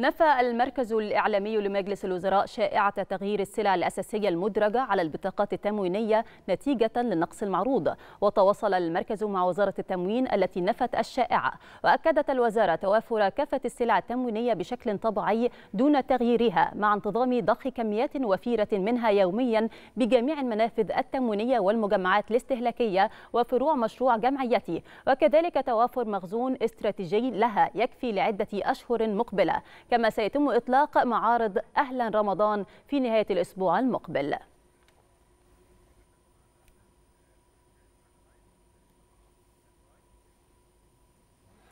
نفى المركز الإعلامي لمجلس الوزراء شائعة تغيير السلع الأساسية المدرجة على البطاقات التموينية نتيجة للنقص المعروض وتواصل المركز مع وزارة التموين التي نفت الشائعة وأكدت الوزارة توافر كافة السلع التموينية بشكل طبيعي دون تغييرها مع انتظام ضخ كميات وفيرة منها يوميا بجميع المنافذ التموينية والمجمعات الاستهلاكية وفروع مشروع جمعيتي وكذلك توافر مخزون استراتيجي لها يكفي لعدة أشهر مقبلة كما سيتم إطلاق معارض أهلا رمضان في نهاية الأسبوع المقبل